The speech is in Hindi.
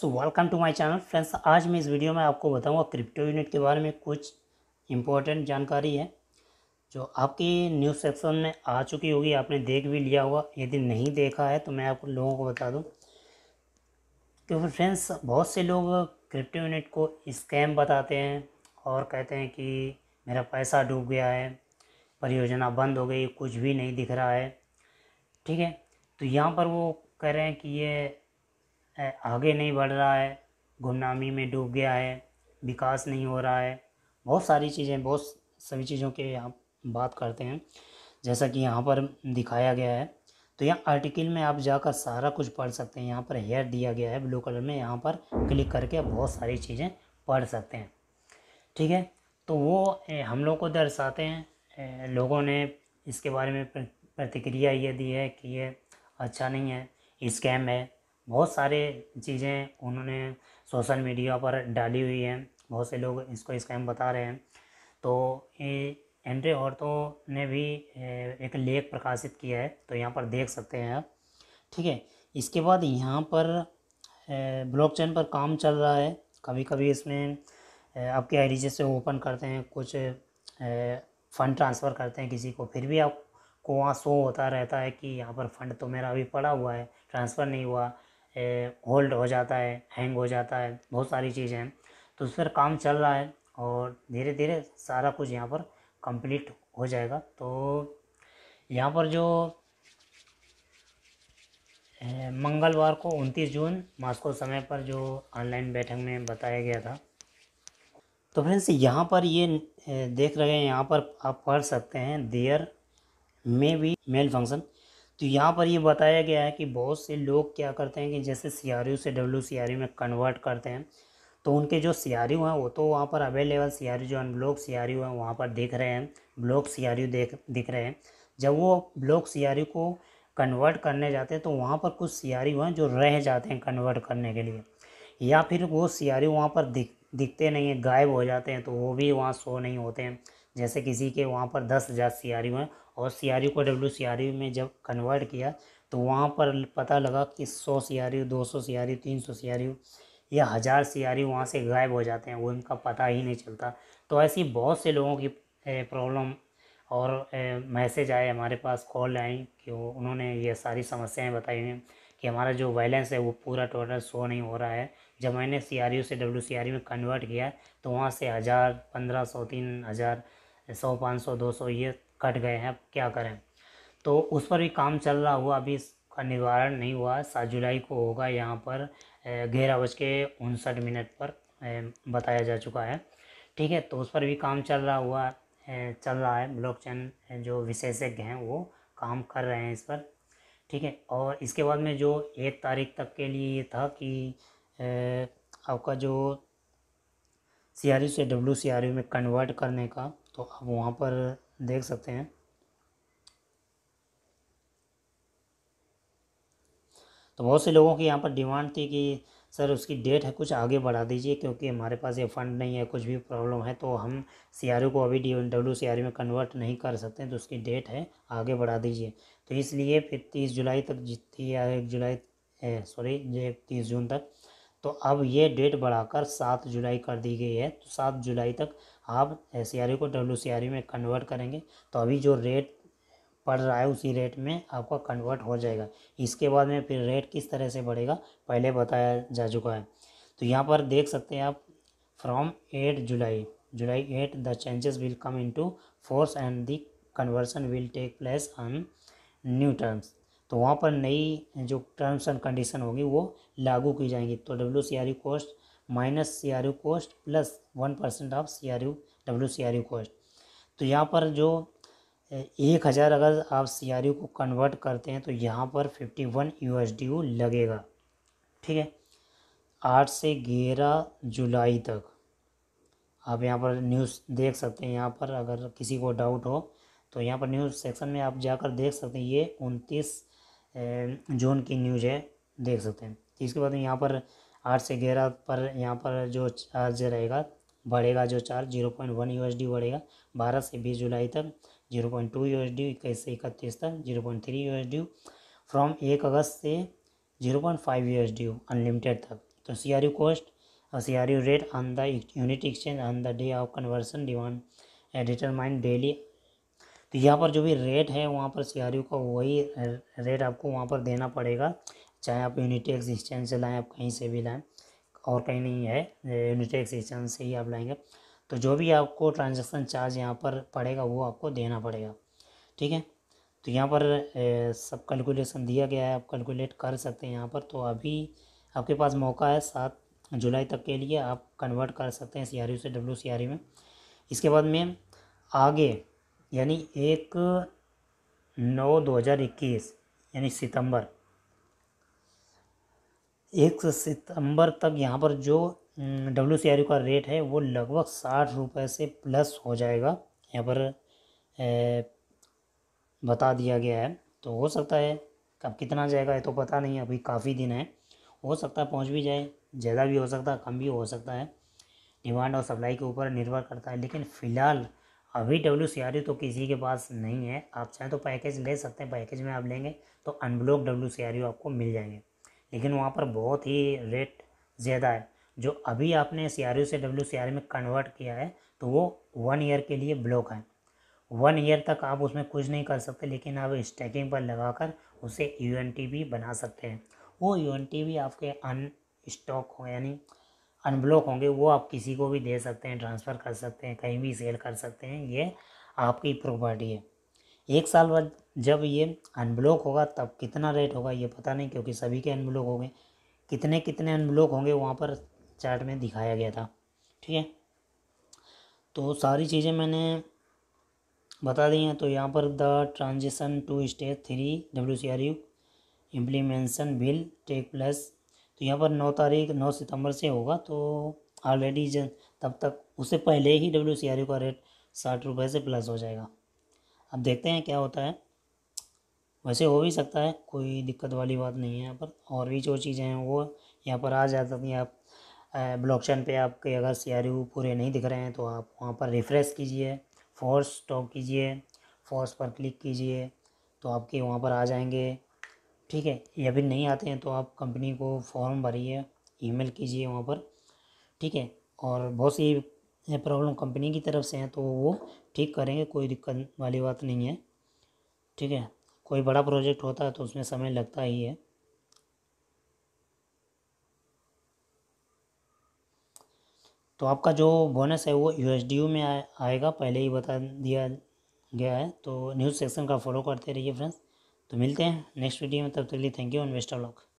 so welcome to my channel friends आज मैं इस वीडियो में आपको बताऊंगा क्रिप्टो यूनिट के बारे में कुछ इम्पोर्टेंट जानकारी है जो आपकी न्यूज़ सेक्शन में आ चुकी होगी आपने देख भी लिया होगा यदि नहीं देखा है तो मैं आप लोगों को बता दूं क्योंकि फ्रेंड्स बहुत से लोग क्रिप्टो यूनिट को स्कैम बताते हैं और कहते हैं कि मेरा पैसा डूब गया है परियोजना बंद हो गई कुछ भी नहीं दिख रहा है ठीक है तो यहाँ पर वो कह रहे हैं कि ये आगे नहीं बढ़ रहा है गुमनामी में डूब गया है विकास नहीं हो रहा है बहुत सारी चीज़ें बहुत सभी चीज़ों के यहाँ बात करते हैं जैसा कि यहाँ पर दिखाया गया है तो यहाँ आर्टिकल में आप जाकर सारा कुछ पढ़ सकते हैं यहाँ पर हेयर दिया गया है ब्लू कलर में यहाँ पर क्लिक करके बहुत सारी चीज़ें पढ़ सकते हैं ठीक है तो वो हम लोग को दर्शाते हैं लोगों ने इसके बारे में प्रतिक्रिया ये दी है कि ये अच्छा नहीं है स्कैम है बहुत सारे चीज़ें उन्होंने सोशल मीडिया पर डाली हुई हैं बहुत से लोग इसको स्कैम बता रहे हैं तो ये एंड्रे औरतों ने भी एक लेख प्रकाशित किया है तो यहाँ पर देख सकते हैं आप ठीक है इसके बाद यहाँ पर ब्लॉकचेन पर काम चल रहा है कभी कभी इसमें आपके आई से ओपन करते हैं कुछ फ़ंड ट्रांसफ़र करते हैं किसी को फिर भी आपको वहाँ शो होता रहता है कि यहाँ पर फ़ंड तो मेरा अभी पड़ा हुआ है ट्रांसफ़र नहीं हुआ होल्ड हो जाता है हैंग हो जाता है बहुत सारी चीज़ें हैं तो उस पर काम चल रहा है और धीरे धीरे सारा कुछ यहाँ पर कंप्लीट हो जाएगा तो यहाँ पर जो मंगलवार को 29 जून मास्को समय पर जो ऑनलाइन बैठक में बताया गया था तो फ्रेंड्स यहाँ पर ये देख रहे हैं यहाँ पर आप पढ़ सकते हैं there may be mail function तो यहाँ पर ये बताया गया है कि बहुत से लोग क्या करते हैं कि जैसे सी से डब्ल्यू सी में कन्वर्ट करते हैं तो उनके जो सी आर हैं वो तो वहाँ पर अवेलेबल सी आर जो अनब्लॉक सी आर हैं वहाँ पर दिख रहे हैं ब्लॉक सी आर देख दिख रहे हैं जब वो ब्लॉक सी को कन्वर्ट करने जाते हैं तो वहाँ पर कुछ सी आर हैं जो रह जाते हैं कन्वर्ट करने के लिए या फिर वो सी आर वहाँ पर दिख दिखते नहीं हैं गायब हो जाते हैं तो वो भी वहाँ शो नहीं होते हैं जैसे किसी के वहाँ पर दस हज़ार सी आर हैं और सी को डब्ल्यू में जब कन्वर्ट किया तो वहाँ पर पता लगा कि सौ सी आर यू दो सौ सी आर यू तीन सौ सी आर यू या हज़ार सी आर यू वहाँ से गायब हो जाते हैं वो इनका पता ही नहीं चलता तो ऐसी बहुत से लोगों की प्रॉब्लम और मैसेज आए हमारे पास कॉल आई कि उन्होंने ये सारी समस्याएं बताई हैं कि हमारा जो बैलेंस है वो पूरा टोटल शो नहीं हो रहा है जब मैंने सी आर यू से डब्ल्यू सी आर यू में कन्वर्ट किया तो वहाँ से हज़ार पंद्रह सौ तीन हज़ार सौ पाँच सौ दो सौ ये कट गए हैं अब क्या करें तो उस पर भी काम चल रहा हुआ अभी इसका निवारण नहीं हुआ सात जुलाई को होगा यहाँ पर ग्यारह बज के उनसठ मिनट पर बताया जा चुका है ठीक है तो उस पर भी काम चल रहा हुआ चल रहा है ब्लॉकचेन जो विशेषज्ञ हैं वो काम कर रहे हैं इस पर ठीक है और इसके बाद में जो एक तारीख तक के लिए ये था कि आपका जो सी आर से डब्ल्यू सी आर में कन्वर्ट करने का तो अब वहाँ पर देख सकते हैं तो बहुत से लोगों की यहाँ पर डिमांड थी कि सर उसकी डेट है कुछ आगे बढ़ा दीजिए क्योंकि हमारे पास ये फ़ंड नहीं है कुछ भी प्रॉब्लम है तो हम सी को अभी डी डब्ल्यू सी में कन्वर्ट नहीं कर सकते हैं, तो उसकी डेट है आगे बढ़ा दीजिए तो इसलिए फिर तीस जुलाई तक जितनी या एक जुलाई सॉरी तीस जून तक तो अब ये डेट बढ़ाकर सात जुलाई कर दी गई है तो सात जुलाई तक आप एस को डब्ल्यू में कन्वर्ट करेंगे तो अभी जो रेट पड़ रहा है उसी रेट में आपका कन्वर्ट हो जाएगा इसके बाद में फिर रेट किस तरह से बढ़ेगा पहले बताया जा चुका है तो यहाँ पर देख सकते हैं आप from eight July July eight the changes will come into force and the conversion will take place on new terms तो वहाँ पर नई जो टर्म्स एंड कंडीशन होगी वो लागू की जाएंगी तो W C R U cost minus C R U cost plus one percent of C R U W C R U cost तो यहाँ पर जो एक हज़ार अगर आप सी आर यू को कन्वर्ट करते हैं तो यहाँ पर fifty one U S D U लगेगा ठीक है आठ से ग्यारह जुलाई तक आप यहाँ पर न्यूज़ देख सकते हैं यहाँ पर अगर किसी को डाउट हो तो यहाँ पर न्यूज़ सेक्शन में आप जाकर देख सकते हैं ये उनतीस जोन की न्यूज़ है देख सकते हैं इसके बाद यहाँ पर आठ से ग्यारह पर यहाँ पर जो चार्ज रहेगा बढ़ेगा जो charge zero point one U बढ़ेगा बारह से बीस जुलाई तक zero point two U D इक्कीस से इकतीस तक zero point three U from एक अगस्त से zero point five U unlimited तक तो सी आर यू कॉस्ट और C R U rate on the unit exchange on the day of conversion demand determine daily तो यहाँ पर जो भी रेट है वहाँ पर सी का वही रेट आपको वहाँ पर देना पड़ेगा चाहे आप यूनिटी एक्सिस्टेंस से लाएँ आप कहीं से भी लाएँ और कहीं नहीं है यूनिटी एक्सिस्टेंस से ही आप लाएंगे तो जो भी आपको ट्रांजेक्शन चार्ज यहाँ पर पड़ेगा वो आपको देना पड़ेगा ठीक है तो यहाँ पर ए, सब कैलकुलेशन दिया गया है आप कैलकुलेट कर सकते हैं यहाँ पर तो अभी आपके पास मौका है सात जुलाई तक के लिए आप कन्वर्ट कर सकते हैं सी से डब्ल्यू e में इसके बाद में आगे यानी एक नौ दो हज़ार इक्कीस यानी सितंबर एक सितंबर तक यहाँ पर जो डब्ल्यू सी आर का रेट है वो लगभग साठ रुपये से प्लस हो जाएगा यहाँ पर ए, बता दिया गया है तो हो सकता है कब कितना जाएगा ये तो पता नहीं अभी काफ़ी दिन है हो सकता है पहुँच भी जाए ज़्यादा भी हो सकता है कम भी हो सकता है डिमांड और सप्लाई के ऊपर निर्भर करता है लेकिन फ़िलहाल अभी डब्ल्यू सी आर यू तो किसी के पास नहीं है आप चाहें तो पैकेज ले सकते हैं पैकेज में आप लेंगे तो unblock W C R U आपको मिल जाएंगे लेकिन वहाँ पर बहुत ही रेट ज़्यादा है जो अभी आपने सी आर यू से डब्ल्यू सी आर में कन्वर्ट किया है तो वो वन ईयर के लिए ब्लॉक है वन ईयर तक आप उसमें कुछ नहीं कर सकते लेकिन आप स्टैकिंग पर लगाकर उसे यू एन टी भी बना सकते हैं वो यू एन टी आपके अन स्टॉक हो यानी अनब्लॉक होंगे वो आप किसी को भी दे सकते हैं ट्रांसफ़र कर सकते हैं कहीं भी सेल कर सकते हैं ये आपकी प्रॉपर्टी है एक साल बाद जब ये अनब्लॉक होगा तब कितना रेट होगा ये पता नहीं क्योंकि सभी के अनब्लॉक हो गए कितने कितने अनब्लॉक होंगे वहाँ पर चार्ट में दिखाया गया था ठीक है तो सारी चीज़ें मैंने बता दी हैं तो यहाँ पर the transaction to stage three W C R U implementation bill tech plus तो यहाँ पर नौ तारीख नौ सितंबर से होगा तो ऑलरेडी तब तक उससे पहले ही डब्ल्यू सी आर का रेट साठ रुपये से प्लस हो जाएगा अब देखते हैं क्या होता है वैसे हो भी सकता है कोई दिक्कत वाली बात नहीं है यहाँ पर और भी जो चीज़ें हैं वो यहाँ पर आ जा सकती हैं आप ब्लॉकचेन पे आपके अगर सी आर यू पूरे नहीं दिख रहे हैं तो आप वहाँ पर रिफ़्रेश कीजिए फोर्स टॉप कीजिए फोर्स पर क्लिक कीजिए तो आपके वहाँ पर आ जाएंगे ठीक है या फिर नहीं आते हैं तो आप कंपनी को फॉर्म भरिए ईमेल कीजिए वहाँ पर ठीक है और बहुत सी प्रॉब्लम कंपनी की तरफ से हैं तो वो ठीक करेंगे कोई दिक्कत वाली बात नहीं है ठीक है कोई बड़ा प्रोजेक्ट होता है तो उसमें समय लगता ही है तो आपका जो बोनस है वो यू में आ, आएगा पहले ही बता दिया गया है तो न्यूज़ सेक्शन का फॉलो करते रहिए फ्रेंड्स तो मिलते हैं नेक्स्ट वीडियो में तब तक लिए thank you and best of lock